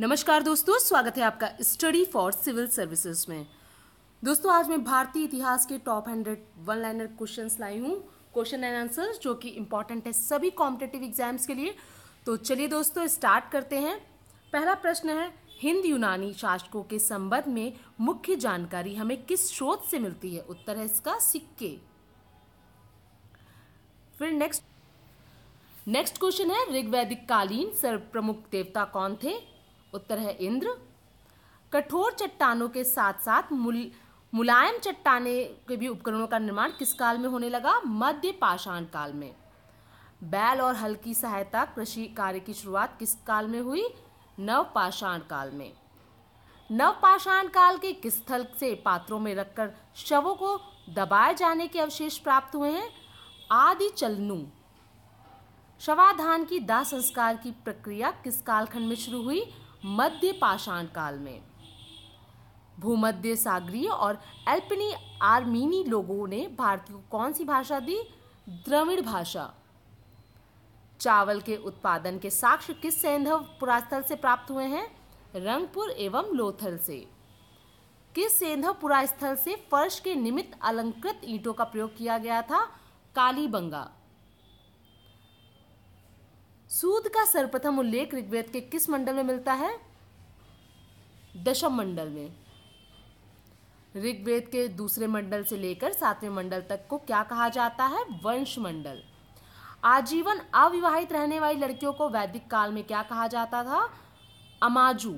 नमस्कार दोस्तों स्वागत है आपका स्टडी फॉर सिविल सर्विसेज में दोस्तों आज मैं भारतीय इतिहास के top hundred one liner question लाई हूँ क्वेश्चन एंड आंसर्स जो कि इंपॉर्टेंट है सभी कॉम्पिटेटिव एग्जाम्स के लिए तो चलिए दोस्तों स्टार्ट करते हैं पहला प्रश्न है हिंद यूनानी शासकों के संबंध में मुख्य जानकारी हमें किस स्रोत से मिलती है उत्तर है इसका सिक्के फिर नेक्स्ट नेक्स्ट क्वेश्चन है ऋग्वैदिक कालीन सर्व प्रमुख देवता कौन थे उत्तर है इंद्र कठोर चट्टानों के साथ साथ मुल मुलायम चट्टाने के भी उपकरणों का निर्माण किस काल में होने लगा मध्य पाषाण काल में बैल और हल की सहायता कृषि कार्य की शुरुआत किस काल में हुई नवपाषाण काल में नवपाषाण काल के किस स्थल से पात्रों में रखकर शवों को दबाए जाने के अवशेष प्राप्त हुए हैं आदि चलनु शवाधान की दाह संस्कार की प्रक्रिया किस कालखंड में शुरू हुई मध्य पाषाण काल में भूमध्य सागरीय और अल्पनी आर्मीनी लोगों ने भारतीय को कौन सी भाषा दी द्रविड़ भाषा चावल के उत्पादन के साक्ष्य किस सैंधव पुरास्थल से प्राप्त हुए हैं रंगपुर एवं लोथल से किस सेंधव पुरास्थल से फर्श के निमित्त अलंकृत ईंटों का प्रयोग किया गया था कालीबंगा सूद का सर्वप्रथम उल्लेख ऋग्वेद के किस मंडल में मिलता है दशम मंडल में ऋग्वेद के दूसरे मंडल से लेकर सातवें मंडल तक को क्या कहा जाता है वंश मंडल आजीवन अविवाहित रहने वाली लड़कियों को वैदिक काल में क्या कहा जाता था अमाजू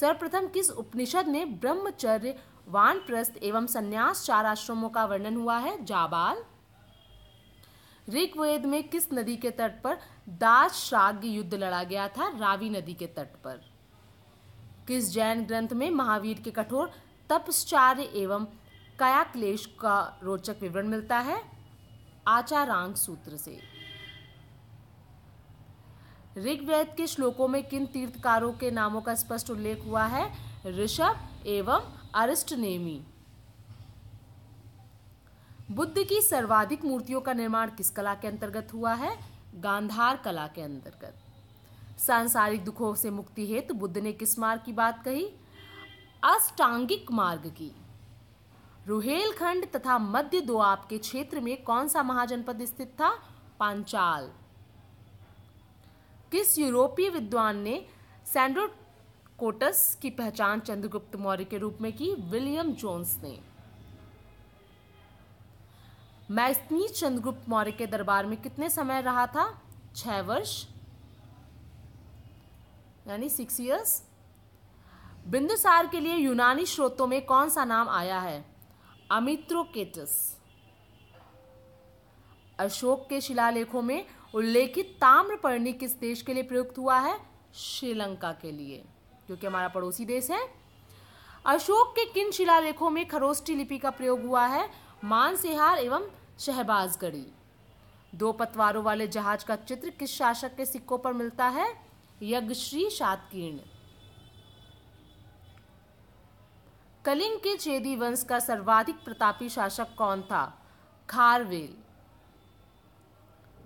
सर्वप्रथम किस उपनिषद में ब्रह्मचर्य वानप्रस्थ एवं संन्यास चार आश्रमों का वर्णन हुआ है जाबाल ऋग्वेद में किस नदी के तट पर दास श्राग युद्ध लड़ा गया था रावी नदी के तट पर किस जैन ग्रंथ में महावीर के कठोर तपश्चार्य एवं कयाक्लेश का रोचक विवरण मिलता है आचारांग सूत्र से ऋग्वेद के श्लोकों में किन तीर्थकारों के नामों का स्पष्ट उल्लेख हुआ है ऋषभ एवं अरिष्ट नेमी बुद्ध की सर्वाधिक मूर्तियों का निर्माण किस कला के अंतर्गत हुआ है गांधार कला के अंतर्गत सांसारिक दुखों से मुक्ति हेतु बुद्ध ने किस मार्ग की बात कही अष्टांगिक मार्ग की रुहेलखंड तथा मध्य दो के क्षेत्र में कौन सा महाजनपद स्थित था पांचाल किस यूरोपीय विद्वान ने सैंड्रो कोटस की पहचान चंद्रगुप्त मौर्य के रूप में की विलियम जोन्स ने मैग्नी चंद्रगुप्त मौर्य के दरबार में कितने समय रहा था छः वर्ष यानी सिक्स ईयर्स बिंदुसार के लिए यूनानी स्रोतों में कौन सा नाम आया है अमित्रोकेटस अशोक के शिलालेखों में उल्लेखित ताम्रपर्णी किस देश के लिए प्रयुक्त हुआ है श्रीलंका के लिए जो कि हमारा पड़ोसी देश है अशोक के किन शिलालेखों में खरोष्टी लिपि का प्रयोग हुआ है मानसिहार एवं शहबाजगढ़ी दो पतवारों वाले जहाज का चित्र किस शासक के सिक्कों पर मिलता है यज्ञश्री शातकीर्ण कलिंग के चेदी वंश का सर्वाधिक प्रतापी शासक कौन था खारवेल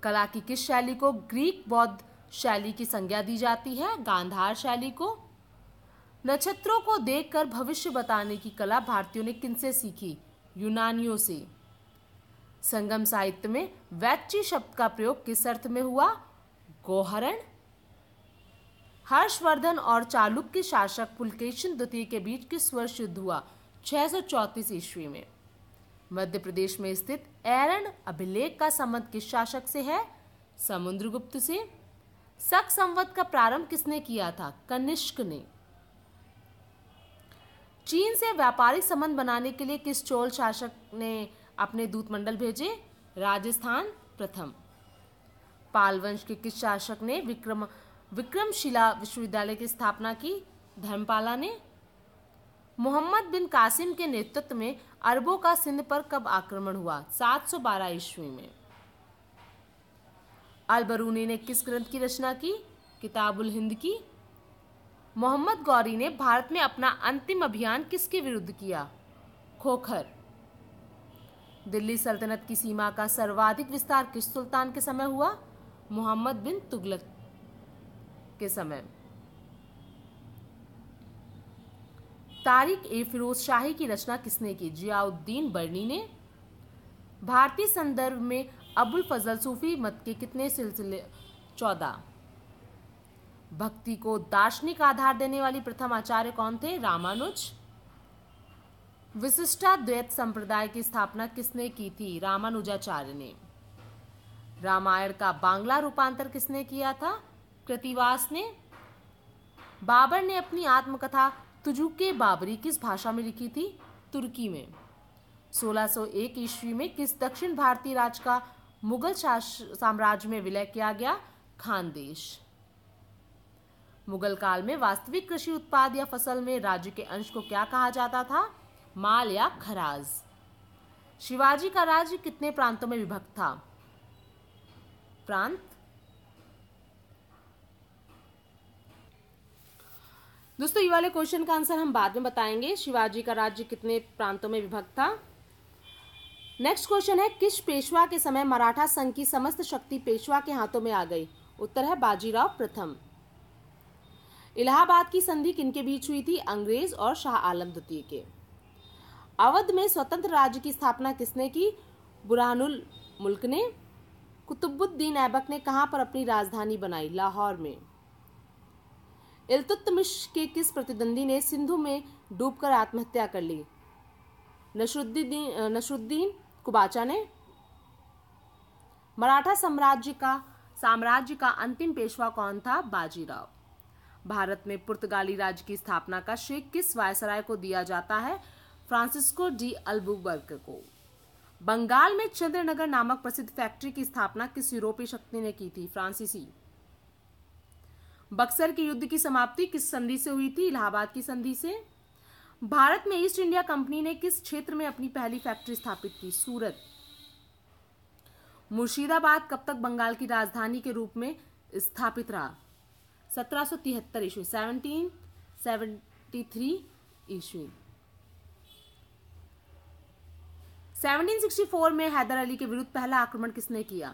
कला की किस शैली को ग्रीक बौद्ध शैली की संज्ञा दी जाती है गांधार शैली को नक्षत्रों को देखकर भविष्य बताने की कला भारतीयों ने किनसे सीखी यूनानियों से संगम साहित्य में वैच्य शब्द का प्रयोग किस अर्थ में हुआ गोहरण हर्षवर्धन और चालुक्य शासक पुलकेशन द्वितीय के बीच किस वर्ष युद्ध हुआ छः ईस्वी में मध्य प्रदेश में स्थित एरन अभिलेख का संबंध किस शासक से है समुद्रगुप्त से सक संवत का प्रारंभ किसने किया था कनिष्क ने चीन से व्यापारिक संबंध बनाने के लिए किस चोल शासक ने अपने दूत मंडल भेजे राजस्थान प्रथम पाल वंश के किस शासक ने विक्रम विक्रमशिला विश्वविद्यालय की स्थापना की धर्मपाला ने मोहम्मद बिन कासिम के नेतृत्व में अरबों का सिंध पर कब आक्रमण हुआ 712 ईस्वी में अलबरूनी ने किस ग्रंथ की रचना की किताबुल हिंद की मोहम्मद गौरी ने भारत में अपना अंतिम अभियान किसके विरुद्ध किया खोखर दिल्ली सल्तनत की सीमा का सर्वाधिक विस्तार किस सुल्तान के समय हुआ मोहम्मद बिन तुगलक के समय तारिक ए फिरोज शाही की रचना किसने की जियाउद्दीन बर्नी ने भारतीय संदर्भ में अबुल फजल सूफी मत के कितने सिलसिले चौदह भक्ति को दार्शनिक आधार देने वाली प्रथम आचार्य कौन थे रामानुज विशिष्टा द्वैत संप्रदाय की स्थापना किसने की थी रामानुजाचार्य ने रामायण का बांग्ला रूपांतर किसने किया था कृतिवास ने बाबर ने अपनी आत्मकथा तुजुके बाबरी किस भाषा में लिखी थी तुर्की में 1601 ईस्वी में किस दक्षिण भारतीय राज का मुगल साम्राज्य में विलय किया गया खानदेश मुगल काल में वास्तविक कृषि उत्पाद या फसल में राज्य के अंश को क्या कहा जाता था माल या खराज शिवाजी का राज्य कितने प्रांतों में विभक्त था प्रांत दोस्तों ये वाले क्वेश्चन का आंसर हम बाद में बताएंगे शिवाजी का राज्य कितने प्रांतों में विभक्त था नेक्स्ट क्वेश्चन है किस पेशवा के समय मराठा संघ की समस्त शक्ति पेशवा के हाथों में आ गई उत्तर है बाजीराव प्रथम इलाहाबाद की संधि किनके बीच हुई थी अंग्रेज और शाह आलम द्वितीय के अवध में स्वतंत्र राज्य की स्थापना किसने की बुरहानुल मुल्क ने कुतुबुद्दीन ऐबक ने कहाँ पर अपनी राजधानी बनाई लाहौर में इल्तुतमिश के किस प्रतिद्वंदी ने सिंधु में डूबकर आत्महत्या कर ली नशरुद्दीन नशरुद्दीन कुबाचा ने मराठा साम्राज्य का साम्राज्य का अंतिम पेशवा कौन था बाजीराव भारत में पुर्तगाली राज्य की स्थापना का श्रेय किस वायसराय को दिया जाता है फ्रांसिस्को डी अल्बुबर्ग को बंगाल में चंद्रनगर नामक प्रसिद्ध फैक्ट्री की स्थापना किस यूरोपीय शक्ति ने की थी फ्रांसीसी बक्सर के युद्ध की समाप्ति किस संधि से हुई थी इलाहाबाद की संधि से भारत में ईस्ट इंडिया कंपनी ने किस क्षेत्र में अपनी पहली फैक्ट्री स्थापित की सूरत मुर्शिदाबाद कब तक बंगाल की राजधानी के रूप में स्थापित रहा सत्रह सौ तिहत्तर ईस्वी सेवनटीन सेवेंटी थ्री ईस्वी 1764 में हैदर अली के विरुद्ध पहला आक्रमण किसने किया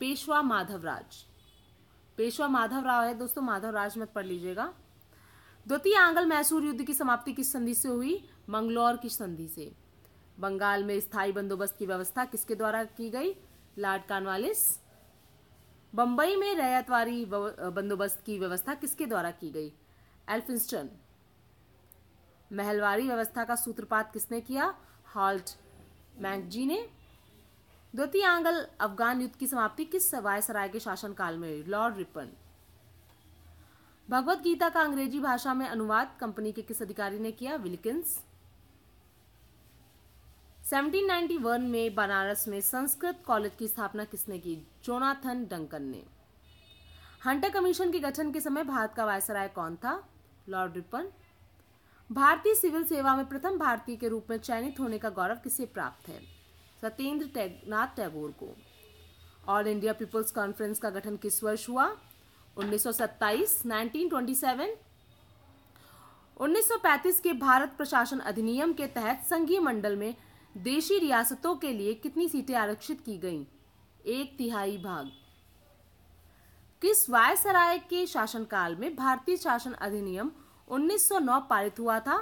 पेशवा माधवराज पेशवा माधव राव है दोस्तों माधव राज मत पढ़ लीजिएगा द्वितीय आंगल मैसूर युद्ध की समाप्ति किस संधि से हुई मंगलौर की संधि से बंगाल में स्थायी बंदोबस्त की व्यवस्था किसके द्वारा की गई लॉर्ड कार्नवालिस बंबई में रैयतवारी बंदोबस्त की व्यवस्था किसके द्वारा की गई एल्फिंस्टन महलवारी व्यवस्था का सूत्रपात किसने किया हॉल्ट मैगजी ने द्वितीय आंगल अफगान युद्ध की समाप्ति किस वायसराय के शासनकाल में हुई लॉर्ड रिपन भगवत गीता का अंग्रेजी भाषा में अनुवाद कंपनी के किस अधिकारी ने किया विल्किंस 1791 में बनारस में संस्कृत कॉलेज की स्थापना किसने की जोनाथन डंकन ने हंटर कमीशन के गठन के समय भारत का वायसराय कौन था लॉर्ड रिपन भारतीय सिविल सेवा में प्रथम भारतीय के रूप में चयनित होने का गौरव किसे प्राप्त है सत्येंद्र नाथ टैगोर को ऑल इंडिया पीपल्स कॉन्फ्रेंस का गठन किस वर्ष हुआ 1927 1927 1935 के भारत प्रशासन अधिनियम के तहत संघीय मंडल में देशी रियासतों के लिए कितनी सीटें आरक्षित की गई एक तिहाई भाग किस वायसराय के शासनकाल में भारतीय शासन अधिनियम 1909 पारित हुआ था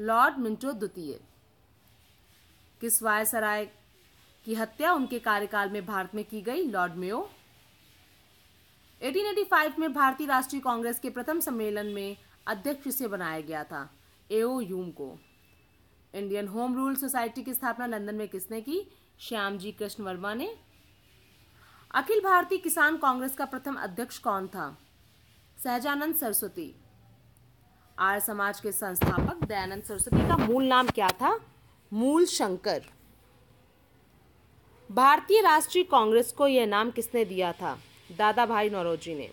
लॉर्ड मिंटो द्वितीय किस वायसराय की हत्या उनके कार्यकाल में भारत में की गई लॉर्ड मेयो 1885 में भारतीय राष्ट्रीय कांग्रेस के प्रथम सम्मेलन में अध्यक्ष से बनाया गया था एओ यूम को इंडियन होम रूल सोसाइटी की स्थापना लंदन में किसने की श्याम जी कृष्ण वर्मा ने अखिल भारतीय किसान कांग्रेस का प्रथम अध्यक्ष कौन था सहजानंद सरस्वती आर्य समाज के संस्थापक दयानंद सरस्वती का मूल नाम क्या था मूल शंकर भारतीय राष्ट्रीय कांग्रेस को यह नाम किसने दिया था दादा भाई नौरोजी ने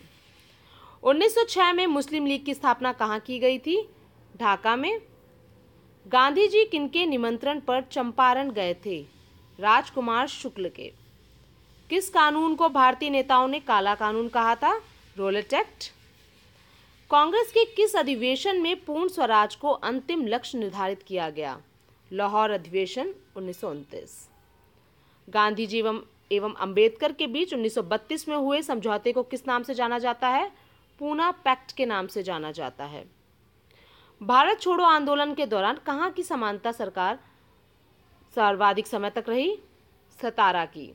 1906 में मुस्लिम लीग की स्थापना कहाँ की गई थी ढाका में गांधी जी किनके निमंत्रण पर चंपारण गए थे राजकुमार शुक्ल के किस कानून को भारतीय नेताओं ने काला कानून कहा था रोलेट एक्ट कांग्रेस के किस अधिवेशन में पूर्ण स्वराज को अंतिम लक्ष्य निर्धारित किया गया लाहौर अधिवेशन उन्नीस गांधी जी एवं एवं अम्बेडकर के बीच 1932 में हुए समझौते को किस नाम से जाना जाता है पूना पैक्ट के नाम से जाना जाता है भारत छोड़ो आंदोलन के दौरान कहाँ की समानता सरकार सर्वाधिक समय तक रही सतारा की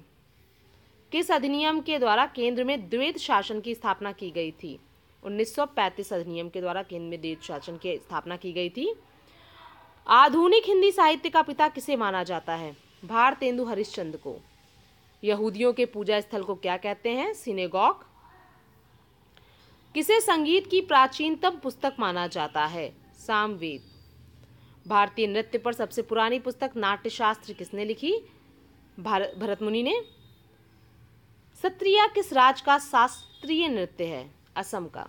किस अधिनियम के द्वारा केंद्र में द्वैत शासन की स्थापना की गई थी 1935 अधिनियम के द्वारा केंद्र में द्वैत शासन की स्थापना की गई थी आधुनिक हिंदी साहित्य का पिता किसे माना जाता है भारतेंदु हरिश्चंद को यहूदियों के पूजा स्थल को क्या कहते हैं सिनेगॉक किसे संगीत की प्राचीनतम पुस्तक माना जाता है सामवेद भारतीय नृत्य पर सबसे पुरानी पुस्तक नाट्यशास्त्र किसने लिखी भारत भरत मुनि ने सत्रिया किस राज का शास्त्रीय नृत्य है असम का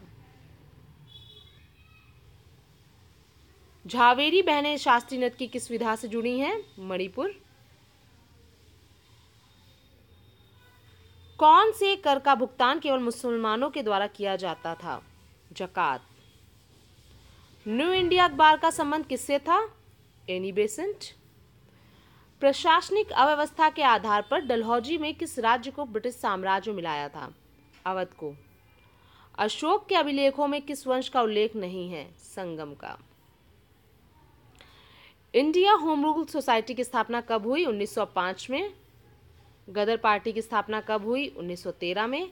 झावेरी बहनें शास्त्रीय नृत्य की किस विधा से जुड़ी हैं मणिपुर कौन से कर का भुगतान केवल मुसलमानों के द्वारा किया जाता था जकात न्यू इंडिया अखबार का संबंध किससे था एनी बेसेंट प्रशासनिक अव्यवस्था के आधार पर डलहौजी में किस राज्य को ब्रिटिश साम्राज्य मिलाया था अवध को अशोक के अभिलेखों में किस वंश का उल्लेख नहीं है संगम का इंडिया होम रूल सोसाइटी की स्थापना कब हुई 1905 में गदर पार्टी की स्थापना कब हुई 1913 में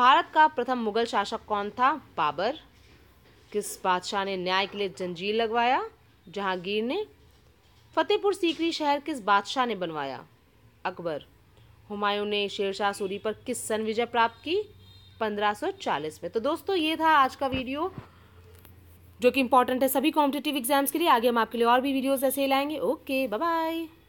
भारत का प्रथम मुगल शासक कौन था बाबर किस बादशाह ने न्याय के लिए जंजीर लगवाया जहांगीर ने फतेहपुर सीकरी शहर किस बादशाह ने बनवाया अकबर हुमायूं ने शेरशाह सूरी पर किस सन विजय प्राप्त की 1540 में तो दोस्तों ये था आज का वीडियो जो कि इंपॉर्टेंट है सभी कॉम्पिटेटिव एग्जाम्स के लिए आगे हम आपके लिए और भी वीडियोस ऐसे ही लाएंगे ओके बाय बाय